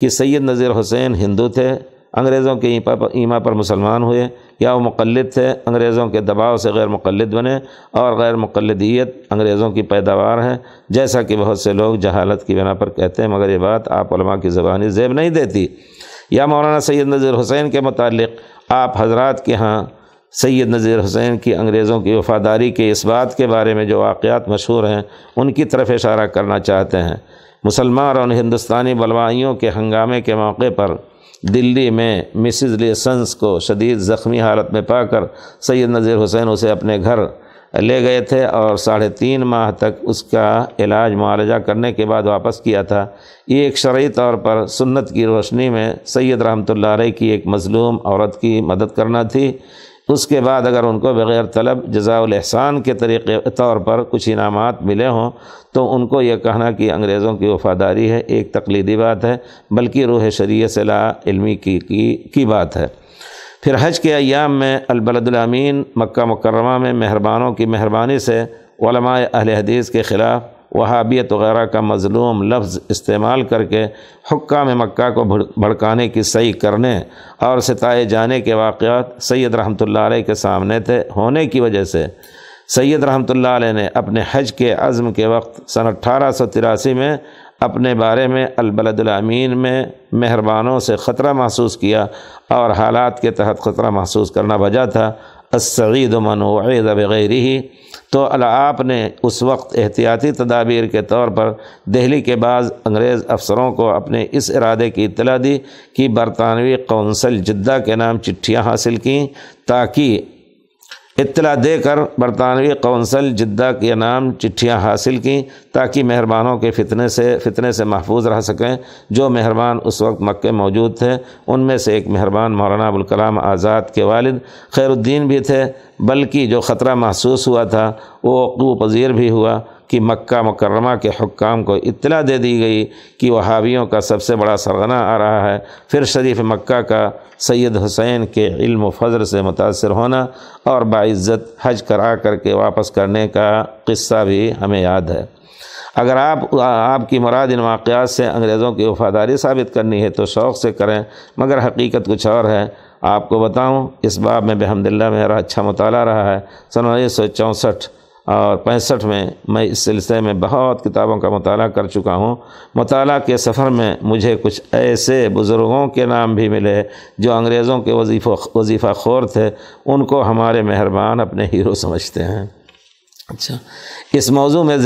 کہ سید نذیر حسین ہندو تھے انگریزوں کے ایما پر مسلمان ہوئے یا وہ مقلد تھے انگریزوں کے دباؤ سے غیر مقلد بنے اور غیر مقلدیت انگریزوں کی پیداوار ہے جیسا کہ بہت سے لوگ جہالت کی بنا پر کہتے ہیں مگر یہ بات آپ علماء کی زبانی زیب نہیں دیتی یا مولانا سید نظیر حسین کے متعلق آپ حضرات کے ہاں سید نذیر حسین کی انگریزوں کی وفاداری کے اس بات کے بارے میں جو واقعات مشہور ہیں ان کی طرف اشارہ کرنا چاہتے ہیں مسلمان اور ہندوستانی بلوائیوں کے ہنگامے کے موقع پر دلی میں مسز لیسنس کو شدید زخمی حالت میں پا کر سید نذیر حسین اسے اپنے گھر لے گئے تھے اور ساڑھے تین ماہ تک اس کا علاج معالجہ کرنے کے بعد واپس کیا تھا یہ ایک شرعی طور پر سنت کی روشنی میں سید رحمۃ اللہ علیہ کی ایک مظلوم عورت کی مدد کرنا تھی اس کے بعد اگر ان کو بغیر طلب جزاء الاحسان کے طریقے طور پر کچھ انعامات ملے ہوں تو ان کو یہ کہنا کہ انگریزوں کی وفاداری ہے ایک تقلیدی بات ہے بلکہ روح شریعت سے لا علمی کی کی کی بات ہے پھر حج کے ایام میں البلد الامین مکہ مکرمہ میں مہربانوں کی مہربانی سے علماء اہل حدیث کے خلاف وہابیت وغیرہ کا مظلوم لفظ استعمال کر کے حکام میں مکہ کو بھڑکانے کی صحیح کرنے اور ستائے جانے کے واقعات سید رحمتہ اللہ علیہ کے سامنے تھے ہونے کی وجہ سے سید رحمۃ اللہ علیہ نے اپنے حج کے عزم کے وقت سن اٹھارہ سو تراسی میں اپنے بارے میں البلد الامین میں مہربانوں سے خطرہ محسوس کیا اور حالات کے تحت خطرہ محسوس کرنا بجا تھا السعید و وعید بغیر ہی تو اللہ آپ نے اس وقت احتیاطی تدابیر کے طور پر دہلی کے بعض انگریز افسروں کو اپنے اس ارادے کی اطلاع دی کہ برطانوی کونسل جدہ کے نام چٹھیاں حاصل کیں تاکہ اطلاع دے کر برطانوی کونسل جدہ کے نام چٹھیاں حاصل کیں تاکہ مہربانوں کے فتنے سے فتنے سے محفوظ رہ سکیں جو مہربان اس وقت مکے موجود تھے ان میں سے ایک مہربان مولانا ابوالکلام آزاد کے والد خیر الدین بھی تھے بلکہ جو خطرہ محسوس ہوا تھا وہ عقب پذیر بھی ہوا کہ مکہ مکرمہ کے حکام کو اطلاع دے دی گئی کہ وہابیوں کا سب سے بڑا سرغنہ آ رہا ہے پھر شریف مکہ کا سید حسین کے علم و فضر سے متاثر ہونا اور باعزت حج کرا کر کے واپس کرنے کا قصہ بھی ہمیں یاد ہے اگر آپ آپ کی مراد ان واقعات سے انگریزوں کی وفاداری ثابت کرنی ہے تو شوق سے کریں مگر حقیقت کچھ اور ہے آپ کو بتاؤں اس باب میں بحمد اللہ میرا اچھا مطالعہ رہا ہے سن انیس سو چونسٹھ اور پینسٹھ میں میں اس سلسلے میں بہت کتابوں کا مطالعہ کر چکا ہوں مطالعہ کے سفر میں مجھے کچھ ایسے بزرگوں کے نام بھی ملے جو انگریزوں کے وظیفہ وظیفہ خور تھے ان کو ہمارے مہربان اپنے ہیرو سمجھتے ہیں اچھا اس موضوع میں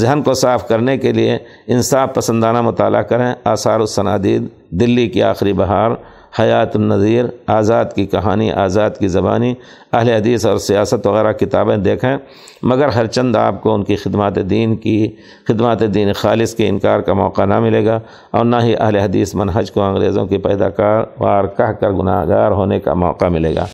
ذہن کو صاف کرنے کے لیے انصاف پسندانہ مطالعہ کریں آثار الصنادید دلی کی آخری بہار حیات النظیر آزاد کی کہانی آزاد کی زبانی اہل حدیث اور سیاست وغیرہ کتابیں دیکھیں مگر ہر چند آپ کو ان کی خدمات دین کی خدمات دین خالص کے انکار کا موقع نہ ملے گا اور نہ ہی اہل حدیث منہج کو انگریزوں کی پیدا کار وار کہہ کر گناہ گار ہونے کا موقع ملے گا